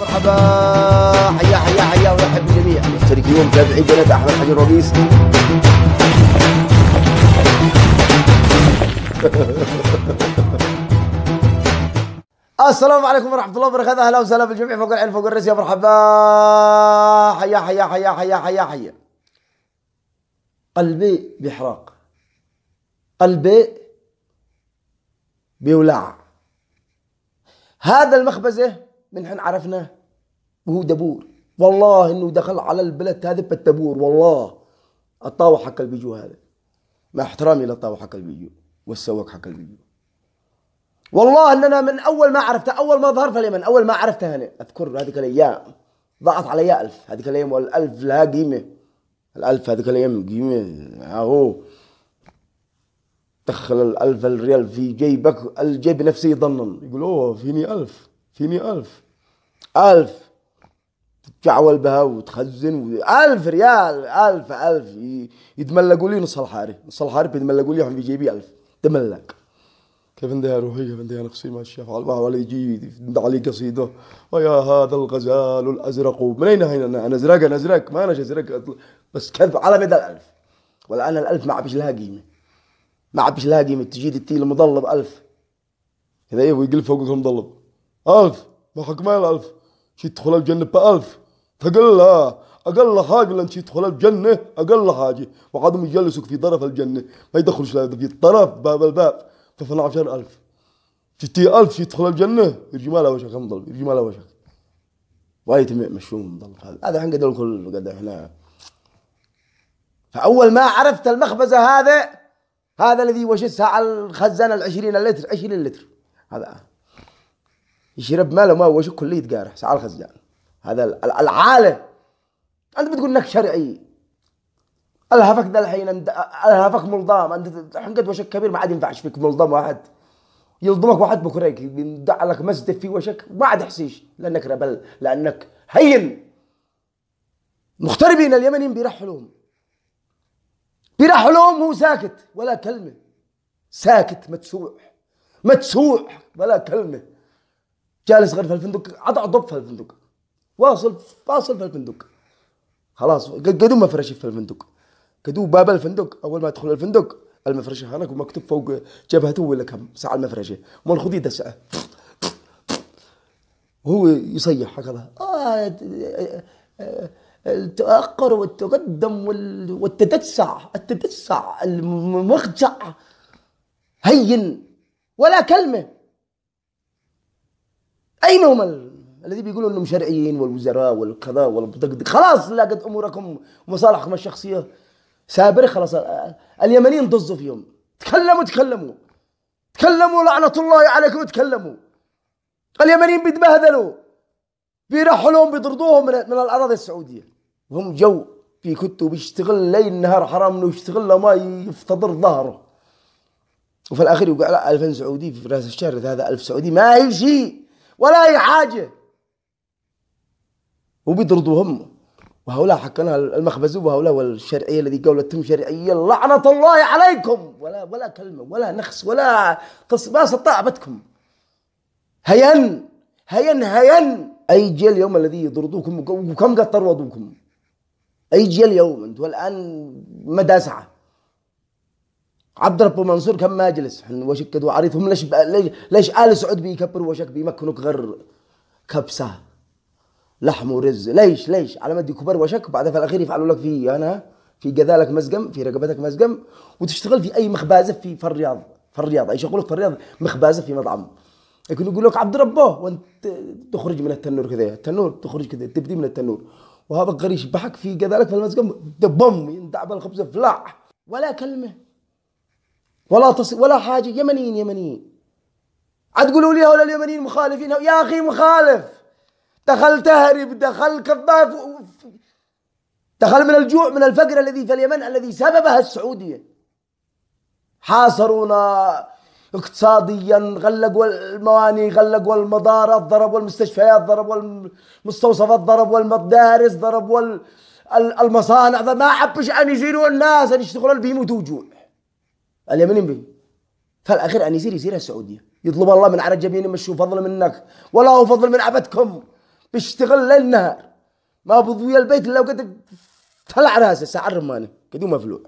مرحبا حيا حيا حيا ورحب بالجميع مشتركين ومتابعين قناه احمد حجر رئيس السلام عليكم ورحمه الله وبركاته اهلا وسهلا بالجميع فوق العين فوق الرئيس يا مرحبا حيا حيا حيا حيا حيا حيا قلبي بيحرق قلبي بيولع هذا المخبزه إيه؟ من حين عرفناه وهو دبور والله انه دخل على البلد هذا بالدبور والله الطاوة حق البيجو هذا مع احترامي للطاوة حق البيجو والسواق حق البيجو والله اننا من اول ما عرفته اول ما ظهر في اليمن اول ما عرفته انا اذكر هذيك الايام ضاعت علي ألف هذيك الايام والألف لها قيمة الألف هذيك الايام قيمة اهو دخل الألف الريال في جيبك الجيب نفسي يظنن يقول اوه فيني ألف فيني ألف ألف تتجعول بها وتخزن و... ألف ريال ألف ألف يتملقوا لي نص الحاري نص الحاري بيتملقوا لي في جيبي ألف تملق كيف عندها روحي كيف عندها نفسي ما الشيخ على ولا يجي علي قصيده ويا هذا الغزال الازرق من اين هنا انا ازرق انا ازرق ما انا ازرق بس كذب على مدى الالف والان الالف ما عبش لها قيمه ما عبش لها قيمه تجي تتي المضلب الف اذا ايه ويقل فوقكم مضلب الف ما حق ما الألف شي تدخل الجنة بألف لا أقل حاجة لأن شي تدخل الجنة أقل حاجة وعدم يجلسك في طرف الجنة ما يدخلش في طرف باب الباب ففن عشر ألف شتي ألف شي تدخل الجنة يرجي مالها وشك هم ضل يرجي ماله وشك وايد مشوم ضل هذا الحين قد الكل قد احنا فأول ما عرفت المخبزة هذا هذا الذي وشسها على الخزانة العشرين لتر عشرين لتر هذا يشرب ماله ما وجه كلية قارح سعال الخزان هذا العالم أنت بتقول إنك شرعي الهفك ده الحين أنت الهفك ملضام أنت قد وشك كبير ما عاد ينفعش فيك ملضام واحد يلضمك واحد بكريك يندع لك مسدف في وشك ما عاد يحسيش لأنك ربل لأنك هين مغتربين اليمنيين بيرحلوهم بيرحلوهم هو ساكت ولا كلمة ساكت مدسوع مدسوع ولا كلمة جالس غير في الفندق عطى ضب في الفندق واصل فاصل في الفندق خلاص قدوا مفرشي في الفندق قدوا باب الفندق اول ما ادخل الفندق المفرشه هناك ومكتوب فوق جبهته ولا كم ساعه المفرشه مال خذي دسعه وهو يصيح هكذا آه التأخر والتقدم والتدسع التدسع المخجع هين ولا كلمه أين هم الذي بيقولوا أنهم شرعيين والوزراء والقضاء والمدقدق خلاص لاقت أموركم ومصالحكم الشخصية سابر خلاص آه، آه، اليمنيين ضزوا فيهم تكلموا تكلموا تكلموا لعنة الله عليكم تكلموا اليمنيين بيتبهذلوا بيرحلوهم بيطردوهم من, من الأراضي السعودية وهم جو في كتو بيشتغل ليل نهار حرام انه يشتغل له ما يفتضر ظهره وفي الاخير لا 2000 سعودي في راس الشهر هذا 1000 سعودي ما هي شيء ولا اي حاجه وبيطردوا هم وهؤلاء حقنا المخبز وهؤلاء والشرعيه الذي قولتهم شرعية لعنة الله عليكم ولا ولا كلمة ولا نخس ولا قص ما استطاع بدكم هين هين هين أيجي اليوم الذي يطردوكم وكم قد طردوكم أيجي اليوم أنتم الآن مدى سعة عبد ربه منصور كم ماجلس حن وشكد وعريض هم ليش ليش ليش آل سعود بيكبر وشك بيمكنوك غر كبسة لحم ورز ليش ليش على مد كبر وشك بعد في الأخير يفعلوا لك في أنا في جذالك مزقم في رقبتك مزقم وتشتغل في أي مخبازة في في الرياض في الرياض أي شغلك في الرياض مخبازة في مطعم يكون يقول لك عبد ربه وانت تخرج من التنور كذا التنور تخرج كذا تبدي من التنور وهذا قريش بحك في جذالك في المزقم دبم يندعب الخبز فلاح ولا كلمه ولا تص... ولا حاجه يمنيين يمنيين عاد تقولوا لي هؤلاء اليمنيين مخالفين يا اخي مخالف دخل تهرب دخل كفاف دخل من الجوع من الفقر الذي في اليمن الذي سببها السعوديه حاصرونا اقتصاديا غلقوا المواني غلقوا المضارات ضربوا المستشفيات ضربوا المستوصفات ضربوا المدارس ضربوا المصانع ما حبش ان يشيلوا الناس ان يشتغلون بهم جوع اليمنيين بي فالاخير ان يصير يصير السعوديه يطلب الله من عرج يمين مشوا فضل منك ولا هو فضل من عبدكم بيشتغل ليل نهار ما بضوي البيت الا وقد طلع راسه سعر الرمانه قد مفلوع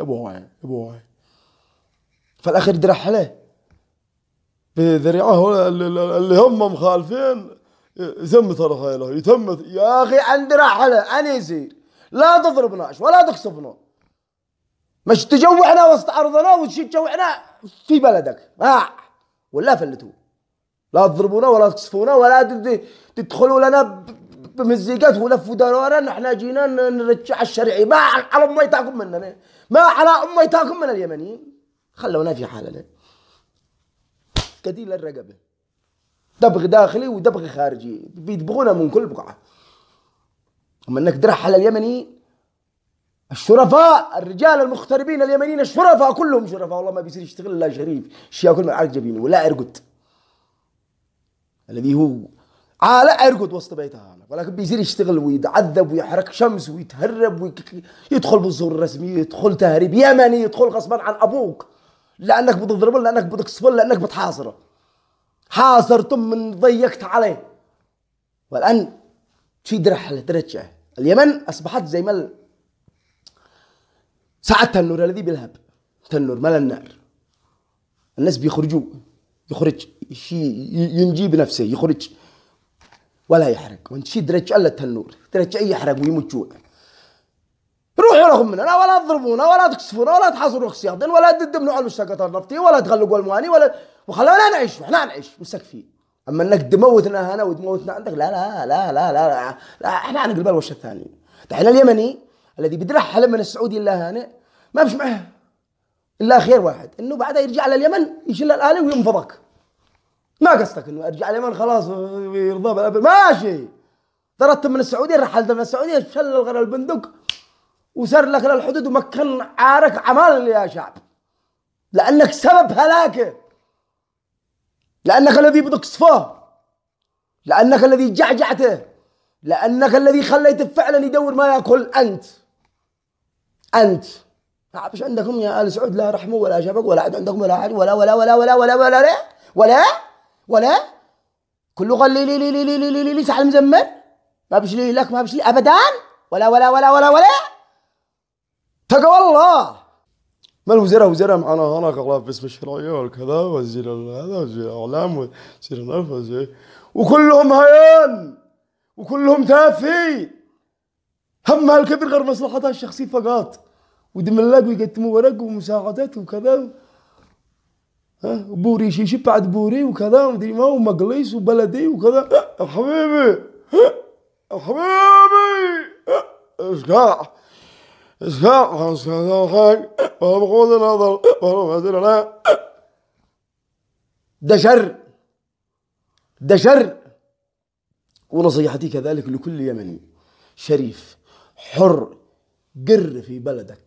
يا بوي يا بوي فالاخير درح عليه بذريعه اللي هم مخالفين يتم ترى يتم يا اخي عندي رحله انا يصير لا تضربناش ولا تخصفنا مش تجوعنا واستعرضنا وتجي تجوعنا في بلدك باع ولا فلتوا لا تضربونا ولا تقصفونا ولا تدخلوا لنا بمزيقات ولفوا دارونا نحن جينا نرجع الشرعي ما على امي تاكم مننا ما على امي تاكم من اليمنيين خلونا في حالنا كديل الرقبه دبغ داخلي ودبغ خارجي بيدبغونا من كل بقعه اما انك درع على اليمني الشرفاء الرجال المغتربين اليمنيين الشرفاء كلهم شرفاء والله ما بيصير يشتغل الا شريف شي ياكل من عرق جبينه ولا ارقد الذي هو على آه، ارقد وسط بيتها ولكن بيصير يشتغل ويتعذب ويحرك شمس ويتهرب ويدخل بالزور الرسمية يدخل تهريب يمني يدخل غصبا عن ابوك لانك بتضربه لانك بتكسبه لانك بتحاصره حاصرتم من ضيقت عليه والان شي درح ترجع اليمن اصبحت زي ما ساعة تنور الذي بالهب تنور مال النار الناس بيخرجوا يخرج ينجي بنفسه يخرج ولا يحرق وانت شي درج الا التنور درج اي يحرق ويموت جوع روحوا لكم مننا ولا تضربونا ولا تكسفونا ولا تحاصروا خصياطين ولا تدمنوا على المشتقات النفطية ولا تغلقوا المواني ولا وخلونا نعيش احنا نعيش مستكفين اما انك تموتنا هنا وتموتنا عندك لا لا لا لا لا, لا, لا, لا احنا عن البال وش الثاني تعال اليمني الذي بيدرعها من السعودي الا هانئ ما مش معه الا خير واحد انه بعدها يرجع لليمن يشل الاله وينفضك ما قصدك انه ارجع اليمن خلاص يرضى بالابل ماشي طردت من السعوديه رحلت من السعوديه شل غير البندق وسر لك للحدود ومكن عارك عمال يا شعب لانك سبب هلاكه لانك الذي بدك صفاه لانك الذي جعجعته لانك الذي خليته فعلا يدور ما ياكل انت انت مش عندكم يا ال سعود لا رحمه ولا شبك ولا عاد عندكم ولا حد ولا ولا ولا ولا ولا ولا ولا ولا, ولا. كل غلي لي لي لي لي لي لي لي لي سحل مزمر ما لي لك ما بشلي ابدا ولا ولا ولا ولا ولا تقى والله ما الوزيره وزيره معنا هنا خلاص باسم الشرعية والكذا وزير هذا وزير الإعلام وزير النفس وكلهم هيان وكلهم تافهين همها الكبير غير مصلحتها الشخصية فقط ملاك ويقدموا ورق ومساعدات وكذا ها بوري شيشي بعد بوري وكذا ومدري ما ومقليس وبلدي وكذا أه، يا حبيبي أه، يا حبيبي اسقع أه، اسقع اسقع حاج ولا بقول نظر ولا ده شر ده شر ونصيحتي كذلك لكل يمني شريف حر قر في بلدك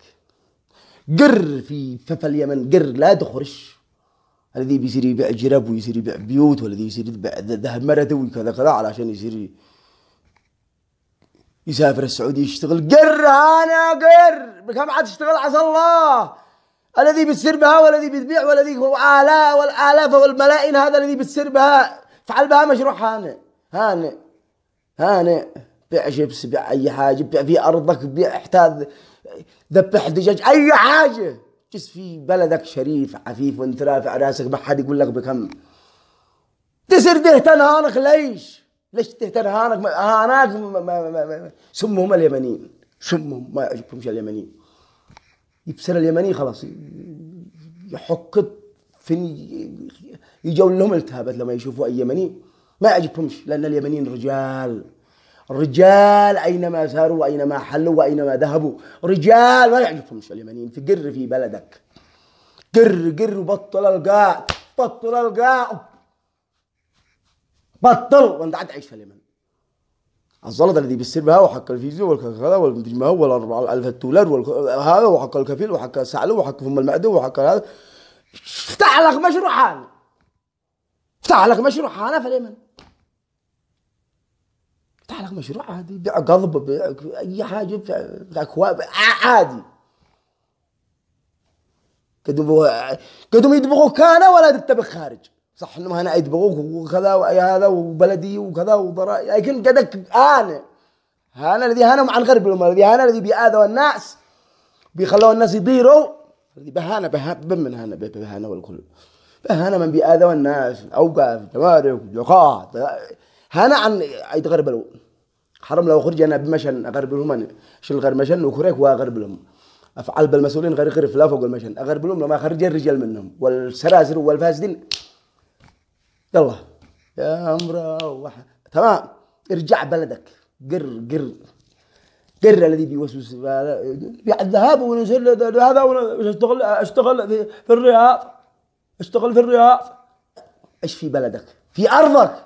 قر في فف اليمن قر لا تخرج الذي بيصير يبيع جرب ويصير يبيع بيوت والذي يصير يبيع ذهب مرته وكذا كذا علشان يصير يسافر السعودية يشتغل قر أنا قر بكم عاد تشتغل عسى الله الذي بتسير بها والذي بتبيع والذي هو آلاء والآلاف والملايين هذا الذي بتسير بها فعل بها مشروع هانئ هانئ هانئ بيع شيبس بيع اي حاجه بيع في ارضك بيع احتاذ ذبح دجاج اي حاجه جس في بلدك شريف عفيف وانت رافع راسك ما حد يقول لك بكم تصير تهتن هانك ليش؟ ليش تهتن هانك هاناك سمهم اليمنيين سمهم ما يعجبهمش اليمنيين يبصر اليمني خلاص يحك في يجون لهم التهابات لما يشوفوا اي يمني ما يعجبهمش لان اليمنيين رجال رجال أينما ساروا وأينما حلوا وأينما ذهبوا رجال ما يعجبهم اليمنيين تقر في بلدك قر قر وبطل القاء بطل القاء بطل وانت قاعد تعيش في اليمن الزلط الذي بيصير بها وحق الفيزيو والكذا والمدري ما هو دولار هذا وحق الكفيل وحق السعلو وحق فم المعده وحق هذا افتح لك مشروع حالي افتح لك مشروع حالي في اليمن تعلق مشروع عادي بيع قضب بيع اي حاجه بتاع اكواب عادي قدموا قدم يدبغوا كان ولا تتبخ خارج صح انهم هنا يدبغوك وكذا وهذا وبلدي وكذا وضرائب لكن قدك انا انا الذي هانا عن غرب الذي هانا الذي بيأذوا الناس بيخلوا الناس يضيروا الذي بهانا بمن هانا بهانا والكل بهانا من بيأذوا الناس اوقاف جمارك جقاط هنا عن يتغربلوا حرام لو خرج انا بمشن اغربلهم انا شو الغرب مشن وكريك واغربلهم افعل بالمسؤولين غير غير لا فوق المشن اغربلهم لما خرج الرجال منهم والسراسر والفاسدين يلا يا وح... تمام ارجع بلدك قر قر قر الذي بيوسوس الذهاب ونزل هذا اشتغل اشتغل في الرياض اشتغل في الرياض ايش في بلدك في ارضك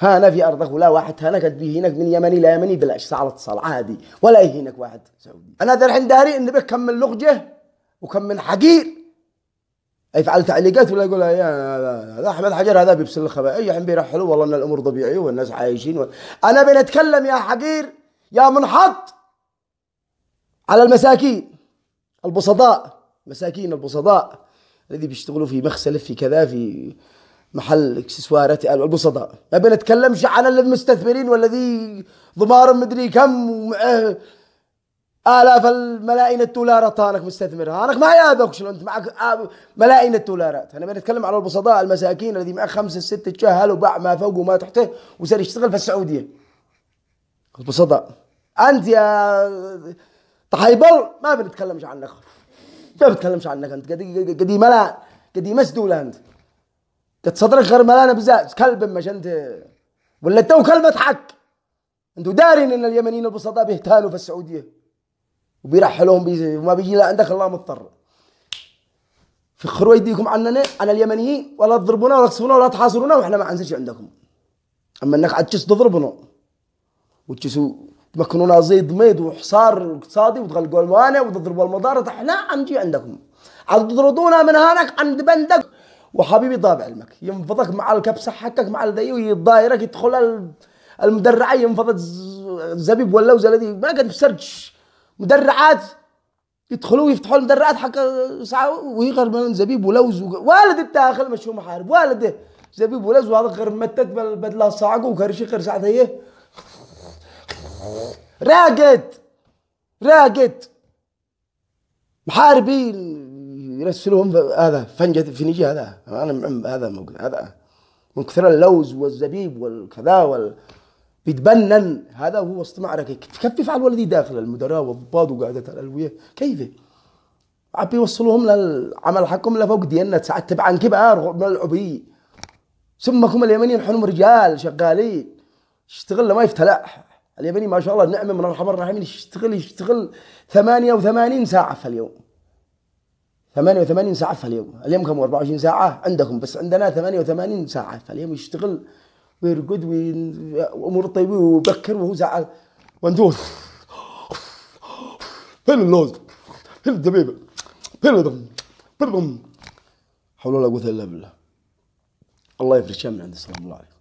هانا في ارضك ولا واحد هانك تبيه هناك من يمني الى يمني بلاش ساعه اتصال عادي ولا يهينك واحد سعودي انا ذا الحين داري ان بك كم من لغجه وكم من حقير يفعل تعليقات ولا يقول يا هذا احمد حجر هذا بيبسل الخبائي الحين بيرحلوا والله ان الامور طبيعيه والناس عايشين و... انا بنتكلم يا حقير يا منحط على المساكين البسطاء مساكين البسطاء الذي بيشتغلوا في مخسلف في كذا في محل اكسسوارات البسطاء ما بنتكلمش عن المستثمرين والذي ضمار مدري كم ومعه آلاف الملايين الدولارات أناك مستثمر أناك ما يابك شلون أنت معك آه، ملايين الدولارات أنا بنتكلم على البسطاء المساكين الذي معه خمسة ستة تشهل وباع ما فوق وما تحته وصار يشتغل في السعودية البسطاء أنت يا طحيبل ما بنتكلمش عنك ما بنتكلمش عنك أنت قدي قدي ملان قدي أنت قد صدرك غير ملانه بزاز كلب مش انت ولا تو كلمه حق انتوا دارين ان اليمنيين البسطاء بيهتالوا في السعوديه وبيرحلوهم بي وما بيجي لا عندك الله مضطر فخروا ايديكم عننا على اليمنيين ولا تضربونا ولا تصفونا ولا تحاصرونا واحنا ما عندناش عندكم اما انك عاد تضربنا وتشسوا تمكنونا زي ضميد وحصار اقتصادي وتغلقوا الموانئ وتضربوا المضارة احنا عنجي عندكم عاد تضربونا من هناك عند بندك وحبيبي ضاب علمك ينفضك مع الكبسه حقك مع الذي ويضايرك يدخل المدرعه ينفضت زبيب ولا وزلدي ما قد بسرج مدرعات يدخلوا ويفتحوا المدرعات حق ساعه ويغر من زبيب ولوز والد الداخل هو محارب والده زبيب ولوز وهذا غير متت بالبدله صاعقه وكرشي غير ساعته راقد راقد محاربين يرسلهم هذا فنجة فينيجي هذا انا هذا موجود هذا من كثر اللوز والزبيب والكذا وال بيتبنن هذا هو وسط معركه كيف يفعل ولدي داخل المدراء والضباط وقاعده الالويه كيف عم يوصلوهم للعمل حقهم لفوق ديالنا ساعات تبعا كبار من العبي سمكم اليمنيين حلم رجال شغالين اشتغل ما يفتلح اليمني ما شاء الله نعمه من الرحمن الرحيم يشتغل يشتغل 88 ساعه في اليوم 88 ساعة في اليوم اليوم كم 24 ساعة عندكم بس عندنا 88 ساعة فاليوم يشتغل ويرقد وأمور طيبة ويبكر وهو زعل وندور فين اللوز فين الدبيبه؟ فين الدم فين الدم حول ولا قوة إلا بالله الله يفرج شام من عند السلام الله عليكم